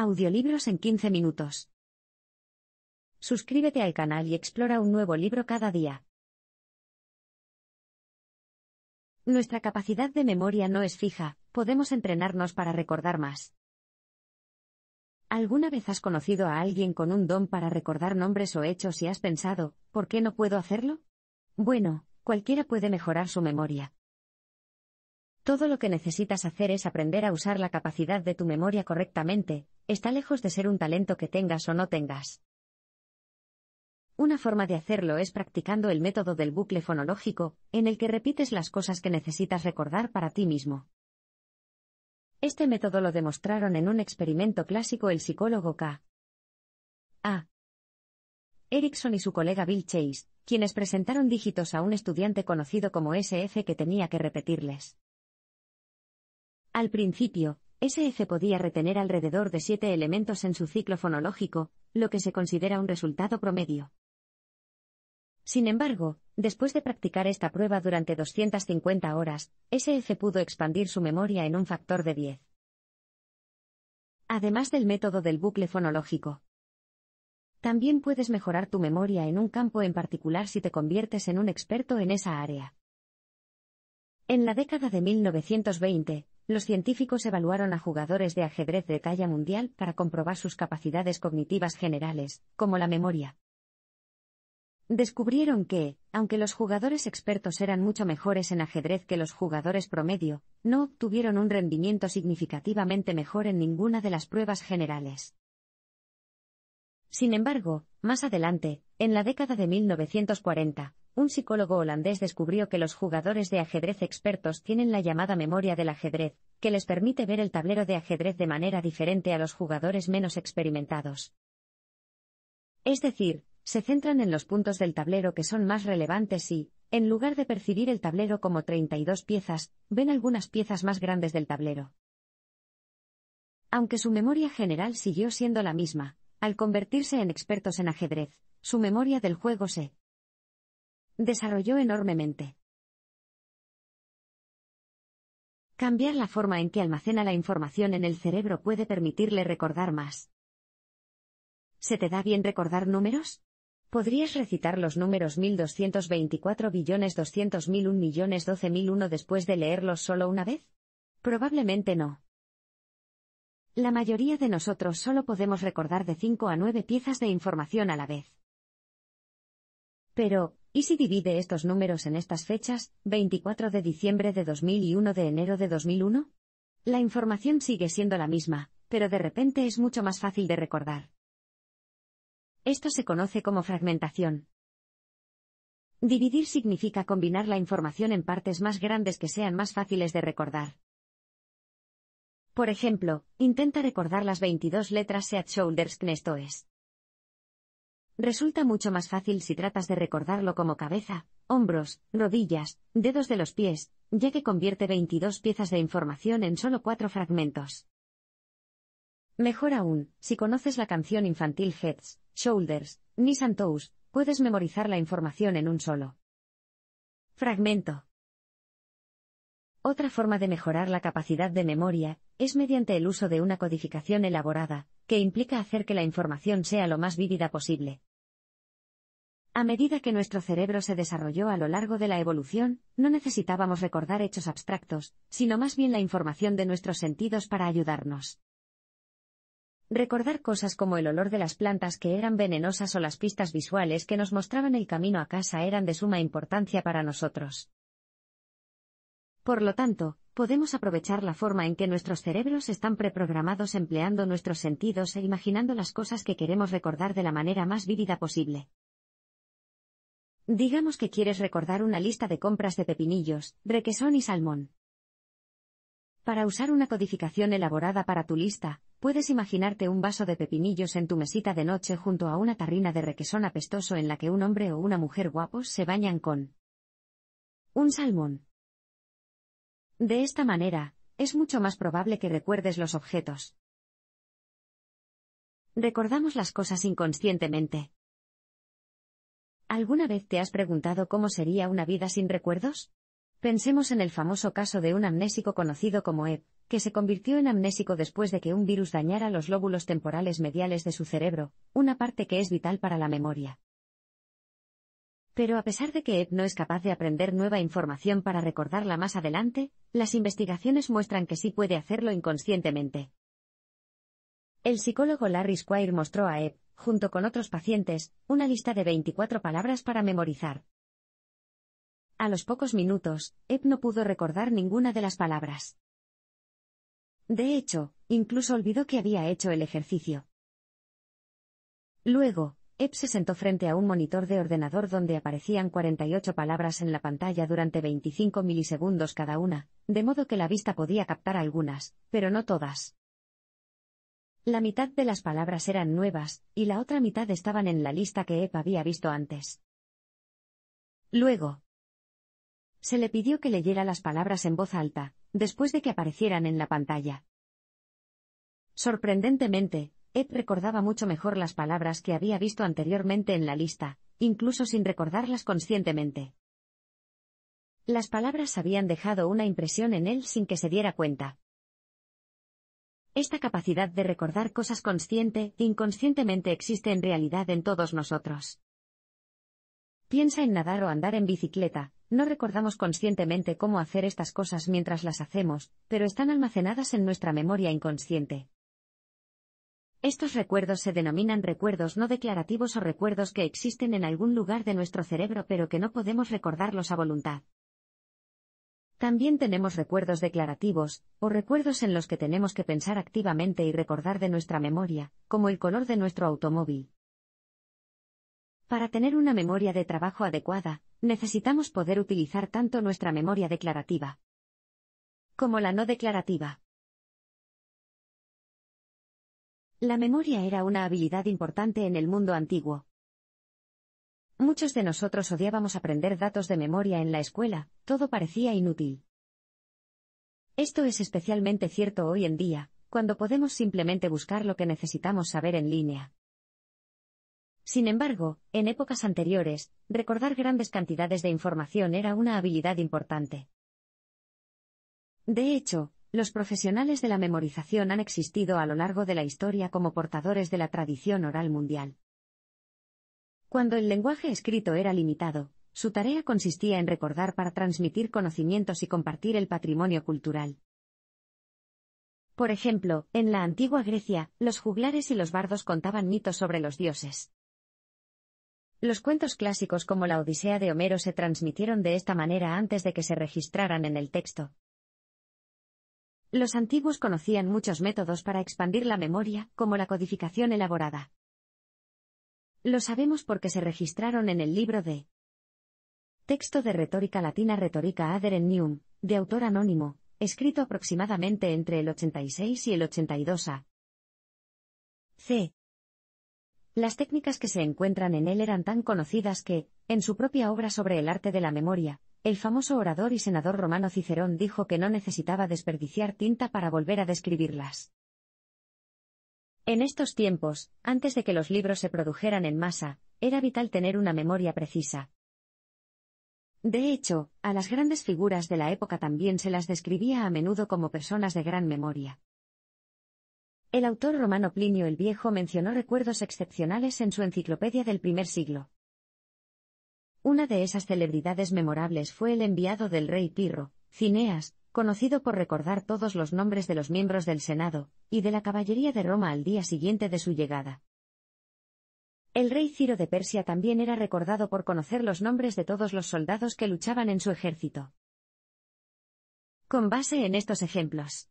Audiolibros en 15 minutos. Suscríbete al canal y explora un nuevo libro cada día. Nuestra capacidad de memoria no es fija, podemos entrenarnos para recordar más. ¿Alguna vez has conocido a alguien con un don para recordar nombres o hechos y has pensado, ¿por qué no puedo hacerlo? Bueno, cualquiera puede mejorar su memoria. Todo lo que necesitas hacer es aprender a usar la capacidad de tu memoria correctamente, está lejos de ser un talento que tengas o no tengas. Una forma de hacerlo es practicando el método del bucle fonológico, en el que repites las cosas que necesitas recordar para ti mismo. Este método lo demostraron en un experimento clásico el psicólogo K. A. Erickson y su colega Bill Chase, quienes presentaron dígitos a un estudiante conocido como SF que tenía que repetirles. Al principio, SF podía retener alrededor de siete elementos en su ciclo fonológico, lo que se considera un resultado promedio. Sin embargo, después de practicar esta prueba durante 250 horas, SF pudo expandir su memoria en un factor de 10. Además del método del bucle fonológico. También puedes mejorar tu memoria en un campo en particular si te conviertes en un experto en esa área. En la década de 1920, los científicos evaluaron a jugadores de ajedrez de talla mundial para comprobar sus capacidades cognitivas generales, como la memoria. Descubrieron que, aunque los jugadores expertos eran mucho mejores en ajedrez que los jugadores promedio, no obtuvieron un rendimiento significativamente mejor en ninguna de las pruebas generales. Sin embargo, más adelante, en la década de 1940, un psicólogo holandés descubrió que los jugadores de ajedrez expertos tienen la llamada memoria del ajedrez, que les permite ver el tablero de ajedrez de manera diferente a los jugadores menos experimentados. Es decir, se centran en los puntos del tablero que son más relevantes y, en lugar de percibir el tablero como 32 piezas, ven algunas piezas más grandes del tablero. Aunque su memoria general siguió siendo la misma, al convertirse en expertos en ajedrez, su memoria del juego se desarrolló enormemente. Cambiar la forma en que almacena la información en el cerebro puede permitirle recordar más. ¿Se te da bien recordar números? Podrías recitar los números 1224 billones millones después de leerlos solo una vez? Probablemente no. La mayoría de nosotros solo podemos recordar de 5 a 9 piezas de información a la vez. Pero, y si divide estos números en estas fechas, 24 de diciembre de 2001 de enero de 2001? La información sigue siendo la misma, pero de repente es mucho más fácil de recordar. Esto se conoce como fragmentación. Dividir significa combinar la información en partes más grandes que sean más fáciles de recordar. Por ejemplo, intenta recordar las 22 letras Seat Shoulders Knestoes. Resulta mucho más fácil si tratas de recordarlo como cabeza, hombros, rodillas, dedos de los pies, ya que convierte 22 piezas de información en solo 4 fragmentos. Mejor aún, si conoces la canción infantil Heads, Shoulders, Knees and Toes, puedes memorizar la información en un solo fragmento. Otra forma de mejorar la capacidad de memoria es mediante el uso de una codificación elaborada, que implica hacer que la información sea lo más vívida posible. A medida que nuestro cerebro se desarrolló a lo largo de la evolución, no necesitábamos recordar hechos abstractos, sino más bien la información de nuestros sentidos para ayudarnos. Recordar cosas como el olor de las plantas que eran venenosas o las pistas visuales que nos mostraban el camino a casa eran de suma importancia para nosotros. Por lo tanto, podemos aprovechar la forma en que nuestros cerebros están preprogramados empleando nuestros sentidos e imaginando las cosas que queremos recordar de la manera más vívida posible. Digamos que quieres recordar una lista de compras de pepinillos, requesón y salmón. Para usar una codificación elaborada para tu lista, puedes imaginarte un vaso de pepinillos en tu mesita de noche junto a una tarrina de requesón apestoso en la que un hombre o una mujer guapos se bañan con un salmón. De esta manera, es mucho más probable que recuerdes los objetos. Recordamos las cosas inconscientemente. ¿Alguna vez te has preguntado cómo sería una vida sin recuerdos? Pensemos en el famoso caso de un amnésico conocido como Ed, que se convirtió en amnésico después de que un virus dañara los lóbulos temporales mediales de su cerebro, una parte que es vital para la memoria. Pero a pesar de que Ed no es capaz de aprender nueva información para recordarla más adelante, las investigaciones muestran que sí puede hacerlo inconscientemente. El psicólogo Larry Squire mostró a Ed junto con otros pacientes, una lista de 24 palabras para memorizar. A los pocos minutos, Epp no pudo recordar ninguna de las palabras. De hecho, incluso olvidó que había hecho el ejercicio. Luego, Ep se sentó frente a un monitor de ordenador donde aparecían 48 palabras en la pantalla durante 25 milisegundos cada una, de modo que la vista podía captar algunas, pero no todas. La mitad de las palabras eran nuevas, y la otra mitad estaban en la lista que Ep había visto antes. Luego. Se le pidió que leyera las palabras en voz alta, después de que aparecieran en la pantalla. Sorprendentemente, Ep recordaba mucho mejor las palabras que había visto anteriormente en la lista, incluso sin recordarlas conscientemente. Las palabras habían dejado una impresión en él sin que se diera cuenta. Esta capacidad de recordar cosas consciente e inconscientemente existe en realidad en todos nosotros. Piensa en nadar o andar en bicicleta. No recordamos conscientemente cómo hacer estas cosas mientras las hacemos, pero están almacenadas en nuestra memoria inconsciente. Estos recuerdos se denominan recuerdos no declarativos o recuerdos que existen en algún lugar de nuestro cerebro pero que no podemos recordarlos a voluntad. También tenemos recuerdos declarativos, o recuerdos en los que tenemos que pensar activamente y recordar de nuestra memoria, como el color de nuestro automóvil. Para tener una memoria de trabajo adecuada, necesitamos poder utilizar tanto nuestra memoria declarativa como la no declarativa. La memoria era una habilidad importante en el mundo antiguo, Muchos de nosotros odiábamos aprender datos de memoria en la escuela, todo parecía inútil. Esto es especialmente cierto hoy en día, cuando podemos simplemente buscar lo que necesitamos saber en línea. Sin embargo, en épocas anteriores, recordar grandes cantidades de información era una habilidad importante. De hecho, los profesionales de la memorización han existido a lo largo de la historia como portadores de la tradición oral mundial. Cuando el lenguaje escrito era limitado, su tarea consistía en recordar para transmitir conocimientos y compartir el patrimonio cultural. Por ejemplo, en la antigua Grecia, los juglares y los bardos contaban mitos sobre los dioses. Los cuentos clásicos como la Odisea de Homero se transmitieron de esta manera antes de que se registraran en el texto. Los antiguos conocían muchos métodos para expandir la memoria, como la codificación elaborada. Lo sabemos porque se registraron en el libro de Texto de Retórica Latina Retórica Ader de autor anónimo, escrito aproximadamente entre el 86 y el 82 a. C. Las técnicas que se encuentran en él eran tan conocidas que, en su propia obra sobre el arte de la memoria, el famoso orador y senador romano Cicerón dijo que no necesitaba desperdiciar tinta para volver a describirlas. En estos tiempos, antes de que los libros se produjeran en masa, era vital tener una memoria precisa. De hecho, a las grandes figuras de la época también se las describía a menudo como personas de gran memoria. El autor romano Plinio el Viejo mencionó recuerdos excepcionales en su enciclopedia del primer siglo. Una de esas celebridades memorables fue el enviado del rey Pirro, Cineas, conocido por recordar todos los nombres de los miembros del Senado, y de la caballería de Roma al día siguiente de su llegada. El rey Ciro de Persia también era recordado por conocer los nombres de todos los soldados que luchaban en su ejército. Con base en estos ejemplos,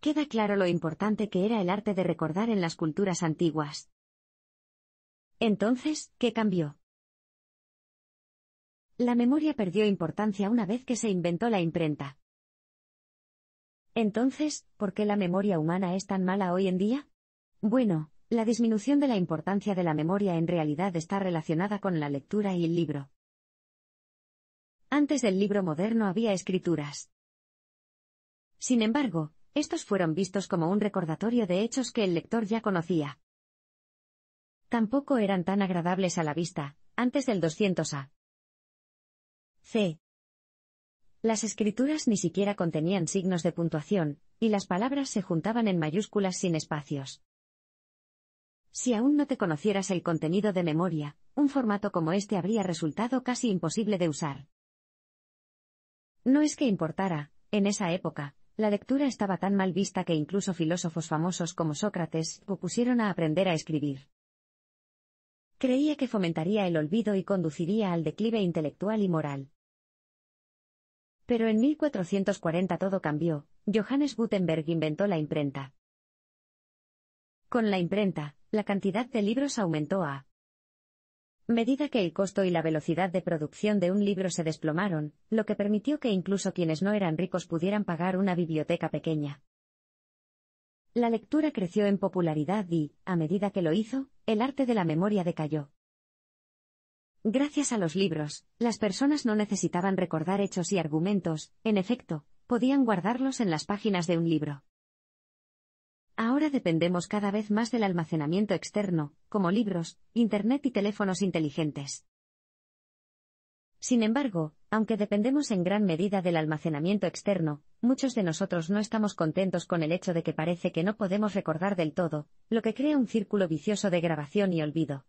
queda claro lo importante que era el arte de recordar en las culturas antiguas. Entonces, ¿qué cambió? La memoria perdió importancia una vez que se inventó la imprenta. Entonces, ¿por qué la memoria humana es tan mala hoy en día? Bueno, la disminución de la importancia de la memoria en realidad está relacionada con la lectura y el libro. Antes del libro moderno había escrituras. Sin embargo, estos fueron vistos como un recordatorio de hechos que el lector ya conocía. Tampoco eran tan agradables a la vista, antes del 200 A. C. Las escrituras ni siquiera contenían signos de puntuación, y las palabras se juntaban en mayúsculas sin espacios. Si aún no te conocieras el contenido de memoria, un formato como este habría resultado casi imposible de usar. No es que importara, en esa época, la lectura estaba tan mal vista que incluso filósofos famosos como Sócrates opusieron a aprender a escribir. Creía que fomentaría el olvido y conduciría al declive intelectual y moral. Pero en 1440 todo cambió, Johannes Gutenberg inventó la imprenta. Con la imprenta, la cantidad de libros aumentó a medida que el costo y la velocidad de producción de un libro se desplomaron, lo que permitió que incluso quienes no eran ricos pudieran pagar una biblioteca pequeña. La lectura creció en popularidad y, a medida que lo hizo, el arte de la memoria decayó. Gracias a los libros, las personas no necesitaban recordar hechos y argumentos, en efecto, podían guardarlos en las páginas de un libro. Ahora dependemos cada vez más del almacenamiento externo, como libros, Internet y teléfonos inteligentes. Sin embargo, aunque dependemos en gran medida del almacenamiento externo, muchos de nosotros no estamos contentos con el hecho de que parece que no podemos recordar del todo, lo que crea un círculo vicioso de grabación y olvido.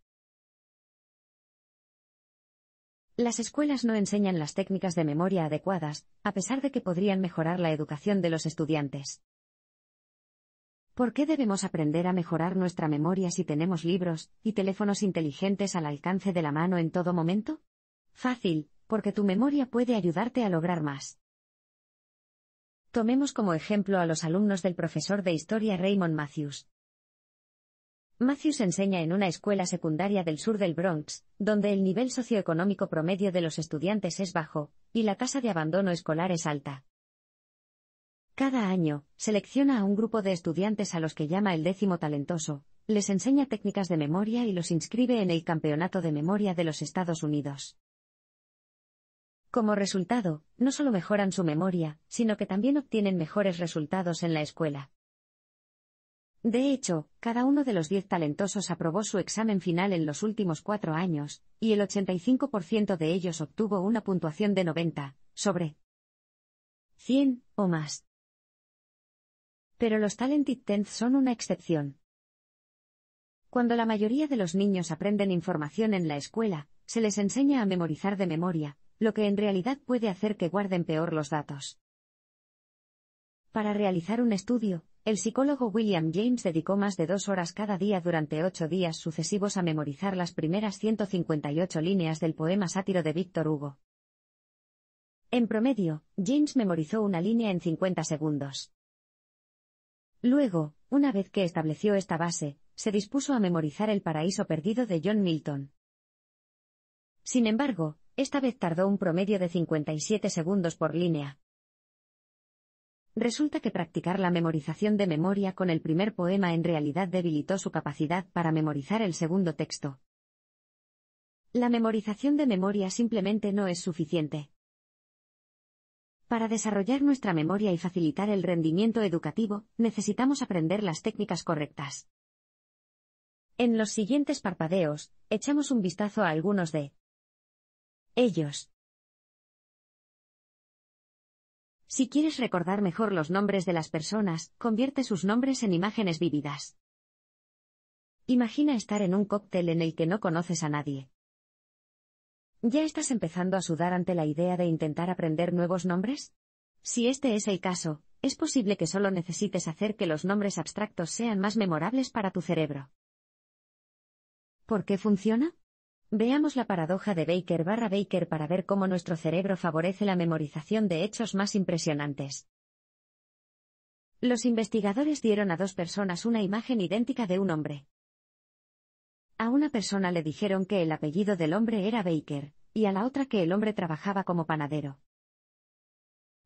Las escuelas no enseñan las técnicas de memoria adecuadas, a pesar de que podrían mejorar la educación de los estudiantes. ¿Por qué debemos aprender a mejorar nuestra memoria si tenemos libros y teléfonos inteligentes al alcance de la mano en todo momento? Fácil, porque tu memoria puede ayudarte a lograr más. Tomemos como ejemplo a los alumnos del profesor de historia Raymond Matthews. Matthews enseña en una escuela secundaria del sur del Bronx, donde el nivel socioeconómico promedio de los estudiantes es bajo, y la tasa de abandono escolar es alta. Cada año, selecciona a un grupo de estudiantes a los que llama el décimo talentoso, les enseña técnicas de memoria y los inscribe en el Campeonato de Memoria de los Estados Unidos. Como resultado, no solo mejoran su memoria, sino que también obtienen mejores resultados en la escuela. De hecho, cada uno de los 10 talentosos aprobó su examen final en los últimos cuatro años, y el 85% de ellos obtuvo una puntuación de 90, sobre 100 o más. Pero los Talented 10 son una excepción. Cuando la mayoría de los niños aprenden información en la escuela, se les enseña a memorizar de memoria, lo que en realidad puede hacer que guarden peor los datos. Para realizar un estudio, el psicólogo William James dedicó más de dos horas cada día durante ocho días sucesivos a memorizar las primeras 158 líneas del poema sátiro de Víctor Hugo. En promedio, James memorizó una línea en 50 segundos. Luego, una vez que estableció esta base, se dispuso a memorizar El paraíso perdido de John Milton. Sin embargo, esta vez tardó un promedio de 57 segundos por línea, Resulta que practicar la memorización de memoria con el primer poema en realidad debilitó su capacidad para memorizar el segundo texto. La memorización de memoria simplemente no es suficiente. Para desarrollar nuestra memoria y facilitar el rendimiento educativo, necesitamos aprender las técnicas correctas. En los siguientes parpadeos, echamos un vistazo a algunos de ellos. Si quieres recordar mejor los nombres de las personas, convierte sus nombres en imágenes vívidas. Imagina estar en un cóctel en el que no conoces a nadie. ¿Ya estás empezando a sudar ante la idea de intentar aprender nuevos nombres? Si este es el caso, es posible que solo necesites hacer que los nombres abstractos sean más memorables para tu cerebro. ¿Por qué funciona? Veamos la paradoja de Baker barra Baker para ver cómo nuestro cerebro favorece la memorización de hechos más impresionantes. Los investigadores dieron a dos personas una imagen idéntica de un hombre. A una persona le dijeron que el apellido del hombre era Baker, y a la otra que el hombre trabajaba como panadero.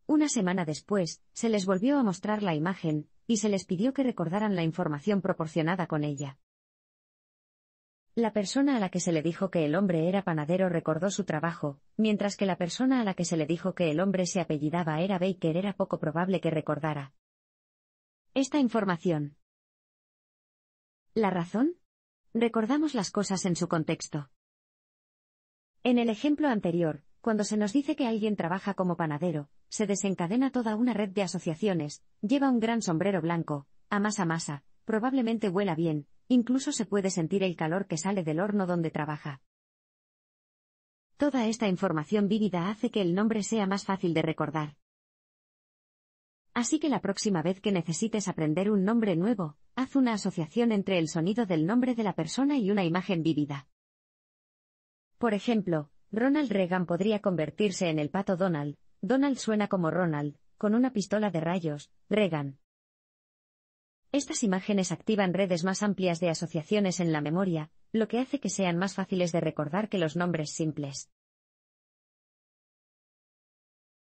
Una semana después, se les volvió a mostrar la imagen, y se les pidió que recordaran la información proporcionada con ella. La persona a la que se le dijo que el hombre era panadero recordó su trabajo, mientras que la persona a la que se le dijo que el hombre se apellidaba era Baker era poco probable que recordara. Esta información. ¿La razón? Recordamos las cosas en su contexto. En el ejemplo anterior, cuando se nos dice que alguien trabaja como panadero, se desencadena toda una red de asociaciones, lleva un gran sombrero blanco, amasa masa, probablemente huela bien, Incluso se puede sentir el calor que sale del horno donde trabaja. Toda esta información vívida hace que el nombre sea más fácil de recordar. Así que la próxima vez que necesites aprender un nombre nuevo, haz una asociación entre el sonido del nombre de la persona y una imagen vívida. Por ejemplo, Ronald Reagan podría convertirse en el pato Donald. Donald suena como Ronald, con una pistola de rayos, Reagan. Estas imágenes activan redes más amplias de asociaciones en la memoria, lo que hace que sean más fáciles de recordar que los nombres simples.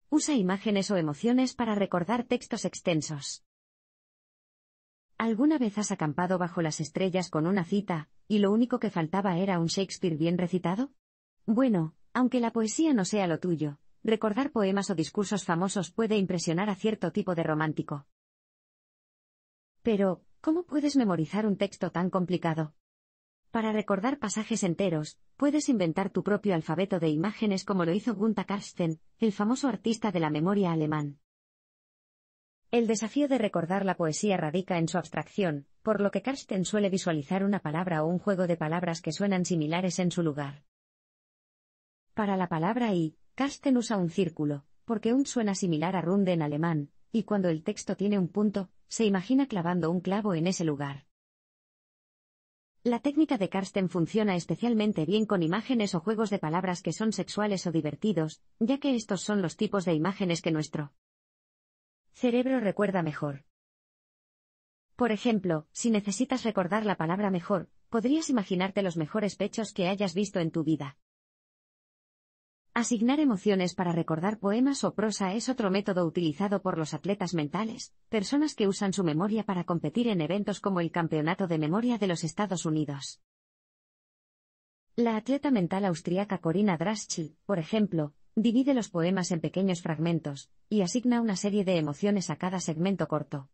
Usa imágenes o emociones para recordar textos extensos. ¿Alguna vez has acampado bajo las estrellas con una cita, y lo único que faltaba era un Shakespeare bien recitado? Bueno, aunque la poesía no sea lo tuyo, recordar poemas o discursos famosos puede impresionar a cierto tipo de romántico. Pero, ¿cómo puedes memorizar un texto tan complicado? Para recordar pasajes enteros, puedes inventar tu propio alfabeto de imágenes como lo hizo Gunther Karsten, el famoso artista de la memoria alemán. El desafío de recordar la poesía radica en su abstracción, por lo que Karsten suele visualizar una palabra o un juego de palabras que suenan similares en su lugar. Para la palabra I, Karsten usa un círculo, porque un suena similar a Runde en alemán, y cuando el texto tiene un punto, se imagina clavando un clavo en ese lugar. La técnica de Karsten funciona especialmente bien con imágenes o juegos de palabras que son sexuales o divertidos, ya que estos son los tipos de imágenes que nuestro cerebro recuerda mejor. Por ejemplo, si necesitas recordar la palabra mejor, podrías imaginarte los mejores pechos que hayas visto en tu vida. Asignar emociones para recordar poemas o prosa es otro método utilizado por los atletas mentales, personas que usan su memoria para competir en eventos como el Campeonato de Memoria de los Estados Unidos. La atleta mental austriaca Corina Draschi, por ejemplo, divide los poemas en pequeños fragmentos, y asigna una serie de emociones a cada segmento corto.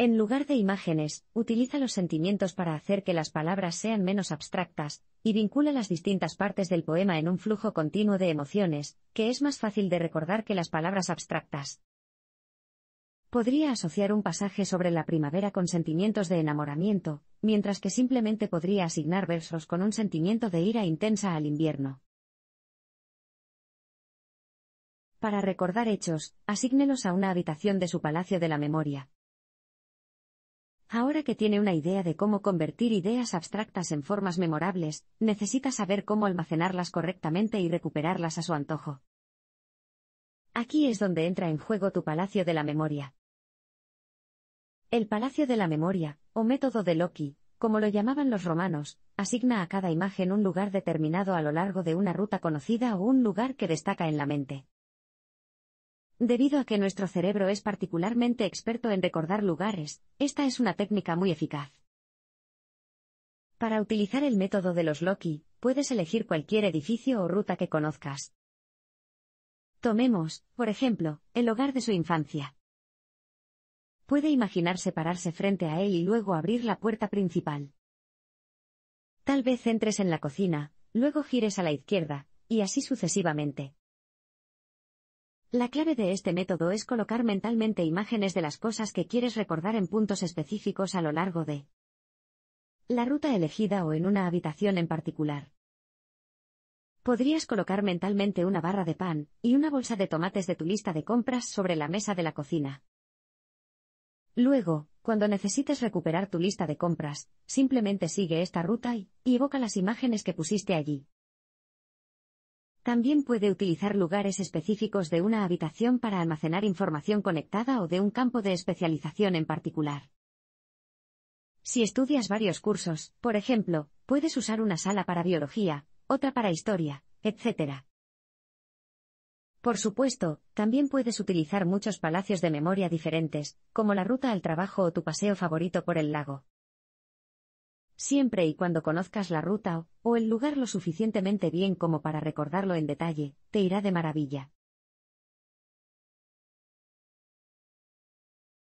En lugar de imágenes, utiliza los sentimientos para hacer que las palabras sean menos abstractas, y vincula las distintas partes del poema en un flujo continuo de emociones, que es más fácil de recordar que las palabras abstractas. Podría asociar un pasaje sobre la primavera con sentimientos de enamoramiento, mientras que simplemente podría asignar versos con un sentimiento de ira intensa al invierno. Para recordar hechos, asígnelos a una habitación de su palacio de la memoria. Ahora que tiene una idea de cómo convertir ideas abstractas en formas memorables, necesita saber cómo almacenarlas correctamente y recuperarlas a su antojo. Aquí es donde entra en juego tu Palacio de la Memoria. El Palacio de la Memoria, o método de Loki, como lo llamaban los romanos, asigna a cada imagen un lugar determinado a lo largo de una ruta conocida o un lugar que destaca en la mente. Debido a que nuestro cerebro es particularmente experto en recordar lugares, esta es una técnica muy eficaz. Para utilizar el método de los Loki, puedes elegir cualquier edificio o ruta que conozcas. Tomemos, por ejemplo, el hogar de su infancia. Puede imaginarse pararse frente a él y luego abrir la puerta principal. Tal vez entres en la cocina, luego gires a la izquierda, y así sucesivamente. La clave de este método es colocar mentalmente imágenes de las cosas que quieres recordar en puntos específicos a lo largo de la ruta elegida o en una habitación en particular. Podrías colocar mentalmente una barra de pan y una bolsa de tomates de tu lista de compras sobre la mesa de la cocina. Luego, cuando necesites recuperar tu lista de compras, simplemente sigue esta ruta y, evoca las imágenes que pusiste allí. También puede utilizar lugares específicos de una habitación para almacenar información conectada o de un campo de especialización en particular. Si estudias varios cursos, por ejemplo, puedes usar una sala para biología, otra para historia, etc. Por supuesto, también puedes utilizar muchos palacios de memoria diferentes, como la ruta al trabajo o tu paseo favorito por el lago siempre y cuando conozcas la ruta o, el lugar lo suficientemente bien como para recordarlo en detalle, te irá de maravilla.